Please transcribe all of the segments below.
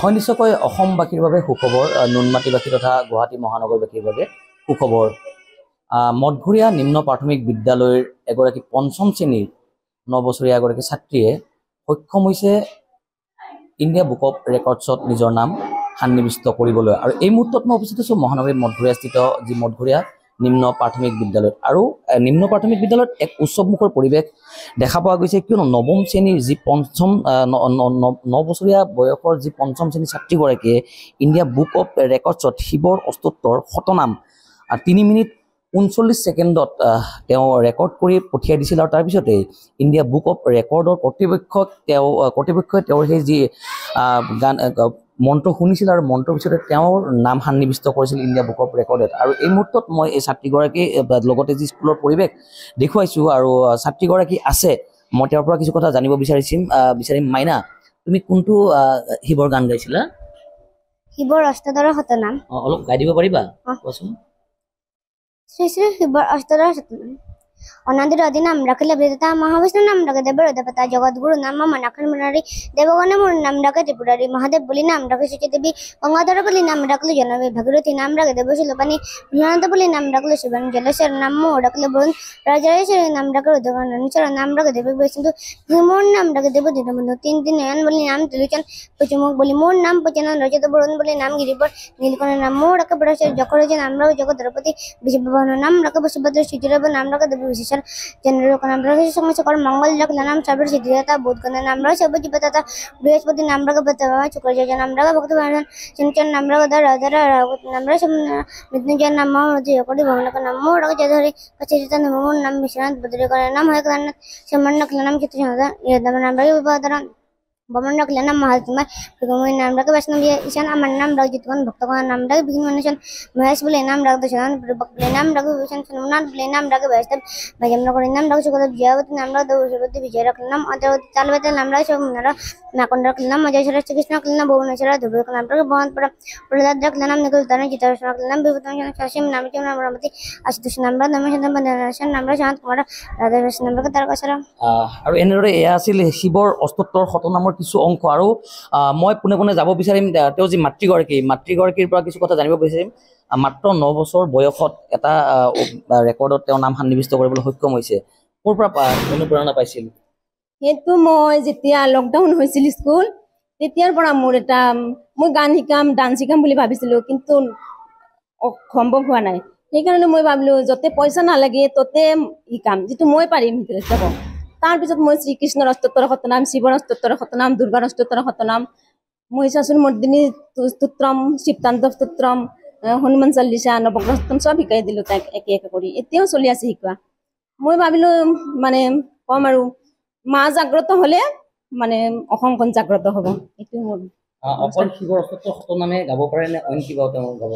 হয় নিশ্চয়কৈ অসমবাসীৰ বাবে সুখবৰ নুনমাটিবাসী তথা গুৱাহাটী মহানগৰবাসীৰ বাবে সুখবৰ মঠঘৰীয়া নিম্ন প্ৰাথমিক বিদ্যালয়ৰ এগৰাকী পঞ্চম শ্ৰেণীৰ নবছৰীয়া এগৰাকী ছাত্ৰীয়ে সক্ষম হৈছে ইণ্ডিয়া বুক অফ ৰেকৰ্ডছত নিজৰ নাম সান্নিৱিষ্ট কৰিবলৈ আৰু এই মুহূৰ্তত মই উপস্থিত আছোঁ মহানগৰীৰ মঠঘৰীয়া যি মঠঘৰীয়া নিম্ন প্ৰাথমিক বিদ্যালয়ত আৰু নিম্ন প্ৰাথমিক বিদ্যালয়ত এক উৎসৱমুখৰ পৰিৱেশ দেখা পোৱা গৈছে কিয়নো নৱম শ্ৰেণীৰ যি পঞ্চম নবছৰীয়া বয়সৰ যি পঞ্চম শ্ৰেণীৰ ছাত্ৰীগৰাকীয়ে ইণ্ডিয়া বুক অৱ ৰেকৰ্ডছত শিৱৰ অস্তত্বৰ শতনাম তিনি মিনিট ঊনচল্লিছ ছেকেণ্ডত তেওঁ ৰেকৰ্ড কৰি পঠিয়াই দিছিল আৰু তাৰপিছতেই ইণ্ডিয়া বুক অৱ ৰেকৰ্ডৰ কৰ্তৃপক্ষক তেওঁ কৰ্তৃপক্ষই তেওঁৰ সেই যি গান মন্ত্ৰ শুনিছিল আৰু মন্ত্ৰৰ পিছতে তেওঁৰ নাম সান্নিৱিষ্ট কৰিছিল ইণ্ডিয়া বুক অফ ৰেকৰ্ডত আৰু এই মুহূৰ্তত মই এই ছাত্ৰীগৰাকীৰ লগতে যি স্কুলৰ পৰিৱেশ দেখুৱাইছোঁ আৰু ছাত্ৰীগৰাকী আছে মই তেওঁৰ পৰা কিছু কথা জানিব বিচাৰিছিম বিচাৰিম মাইনা তুমি কোনটো শিৱৰ গান গাইছিলা শিৱৰ অষ্টদৰ শতনাম অলপ গাই দিব পাৰিবা কোৱাচোন শ্ৰী শ্ৰী শিৱৰ অষ্টদৰ শতনাম অনাদের অধীন নাম আমরাকে লভ্যতা মহাবিষ্ণু নাম রাখে নামডাকে দেবরদপতা জগৎগুরু নাম নাখন মুরারি দেবগণ মুর রাখে ত্রিপুরারী মহাদেব বলি নাম রাখে নামডাকে দেবী গঙ্গাধর বলি নাম রাখলে জনমী ভাগীরথী নাম রাখে দেবশিলপানি ভূনানন্দ বলি নাম রাখলে শিবান জলেশ্বর নাম রাখলে বরুণ রাজরাজেশ্বরী নাম রাখে উদগণেশ্বর নাম রাখে দেব বৈষ্ণু ভীমন নাম রাখে দেব দীনবন্ধু তিন দিন নয়ন বলি নাম ত্রিলোচন পচুমুখ বলি মোর নাম পচানন রজত বরুণ বলি নাম গিরিপর নীলকণ নাম মোর রাখে বড় জকরজ নাম রাখে জগদ্রপতি বিশ্ববন নাম রাখে বসুভদ্র সুচিরব নাম রাখে দেব विशेषण चंद्र का नाम रही से कौन मंगल लक नाम चाबेर सिद्धिदाता बुध का नाम रहा सब जी बताता बृहस्पति नाम रहा बतावा शुक्र जी नाम रहा भक्त भगवान शनिचर नाम रहा दर दर रावत नाम रहा जन नाम हो जयकोटि भगवान का नाम मोड़ जयधरी कचेता नाम नाम विश्वनाथ बद्री का नाम है नाम समर्ण नाम चित्र नाम रही ব্রহ্মাণ্ড রাখলে নাম মহাজিমার বিগ্রমের নাম রাখে বৈষ্ণব ঈশান আমার নাম রাখ জিতবান ভক্তগণের নাম রাখে বিঘ্ন মনুষণ মহেশ বলে নাম রাখ দশরণ পূর্বক বলে নাম রাখে ভূষণ সোমনাথ বলে নাম রাখে বৈষ্ণব ভজমনগরের নাম রাখ সুখদেব জয়াবতী নাম রাখ দৌষবতী বিজয় রাখলে নাম অদ্রবতী তালবেতের নাম রাখ শোভনারা নাকন্ড রাখলে নাম অজয়শ্বর শ্রীকৃষ্ণ রাখলে নাম ভুবনেশ্বর ধ্রুব নাম রাখে ভবনপুরা প্রহ্লাদ রাখলে নাম নিকুল ধরণ জিতর্ষ রাখলে নাম বিভূতন শাসীম নাম রাখে নাম রামতি আশুতোষ নাম রাখ নাম সন্তান নাম রাখ শান্ত কুমার রাধা নাম রাখে তারকাশ্বরম আৰু এনেদৰে এয়া আছিল শিৱৰ অষ্টোত্তৰ শতনামৰ অসমৰ কিছু অংশ আৰু মই পোনে পোনে যাব বিচাৰিম তেওঁ যি মাতৃগৰাকী মাতৃগৰাকীৰ পৰা কিছু কথা জানিব বিচাৰিম মাত্ৰ ন বছৰ বয়সত এটা ৰেকৰ্ডত তেওঁ নাম সন্নিৱিষ্ট কৰিবলৈ সক্ষম হৈছে ক'ৰ পৰা অনুপ্ৰেৰণা পাইছিল সেইটো মই যেতিয়া লকডাউন হৈছিল স্কুল তেতিয়াৰ পৰা মোৰ এটা মই গান শিকাম ডান্স শিকাম বুলি ভাবিছিলোঁ কিন্তু সম্ভৱ হোৱা নাই সেইকাৰণে মই ভাবিলোঁ য'তে পইচা নালাগে ত'তে শিকাম যিটো মই পাৰিম তাৰপিছত মই শ্ৰীকৃষ্ণৰ অষ্টোত্তৰ সতনাম শিৱৰ অষ্টোত্তৰ সতনাম দুৰ্গাৰ অষ্টোত্তৰ সতনাম মহিষাসুৰ মৰ্দিনী স্তোত্ৰম শিৱতান্ত স্তোত্ৰম হনুমান চালিচা নৱগ্ৰহস্তম চব শিকাই দিলোঁ তাইক একে একে কৰি এতিয়াও চলি আছে শিকোৱা মই ভাবিলো মানে কম আৰু মা জাগ্ৰত হলে মানে অসমখন জাগ্ৰত হ'ব এইটো মোৰ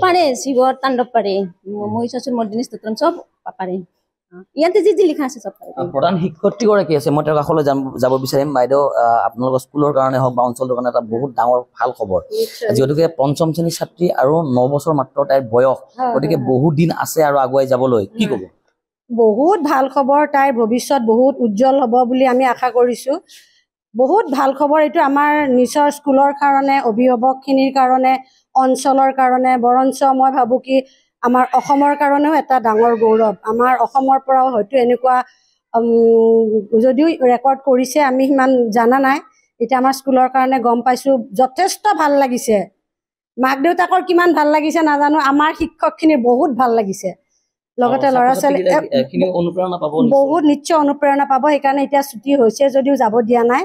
পাৰে শিৱৰ তাণ্ডৱ পাৰে মহিষাসুৰ মৰ্দিনী স্তোত্ৰম চব পাৰে ইয়াতে যি যি লিখা আছে চব প্ৰধান শিক্ষয়ত্ৰীগৰাকী আছে মই তেওঁৰ কাষলৈ যাব বিচাৰিম বাইদেউ আপোনালোকৰ স্কুলৰ কাৰণে হওক বা অঞ্চলটোৰ কাৰণে এটা বহুত ডাঙৰ ভাল খবৰ যিহেতুকে পঞ্চম শ্ৰেণীৰ ছাত্ৰী আৰু ন বছৰ মাত্ৰ তাইৰ বয়স গতিকে বহুত দিন আছে আৰু আগুৱাই যাবলৈ কি ক'ব বহুত ভাল খবৰ তাইৰ ভৱিষ্যত বহুত উজ্জ্বল হ'ব বুলি আমি আশা কৰিছোঁ বহুত ভাল খবৰ এইটো আমাৰ নিজৰ স্কুলৰ কাৰণে অভিভাৱকখিনিৰ কাৰণে অঞ্চলৰ কাৰণে বৰঞ্চ মই ভাবোঁ কি আমাৰ অসমৰ কাৰণেও এটা ডাঙৰ গৌৰৱ আমাৰ অসমৰ পৰাও হয়তো এনেকুৱা যদিও ৰেকৰ্ড কৰিছে আমি সিমান জানা নাই এতিয়া আমাৰ স্কুলৰ কাৰণে গম পাইছোঁ যথেষ্ট ভাল লাগিছে মাক দেউতাকৰ কিমান ভাল লাগিছে নাজানো আমাৰ শিক্ষকখিনিৰ বহুত ভাল লাগিছে লগতে ল'ৰা ছোৱালী বহুত নিশ্চয় অনুপ্ৰেৰণা পাব সেইকাৰণে এতিয়া ছুটি হৈছে যদিও যাব দিয়া নাই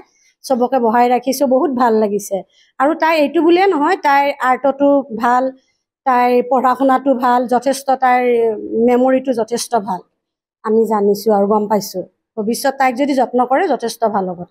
চবকে বহাই ৰাখিছোঁ বহুত ভাল লাগিছে আৰু তাই এইটো বুলিয়ে নহয় তাইৰ আৰ্টতো ভাল তাইৰ পঢ়া শুনাটো ভাল যথেষ্ট তাইৰ মেমৰিটো যথেষ্ট ভাল আমি জানিছোঁ আৰু গম পাইছোঁ ভৱিষ্যত তাইক যদি যত্ন কৰে যথেষ্ট ভাল হ'ব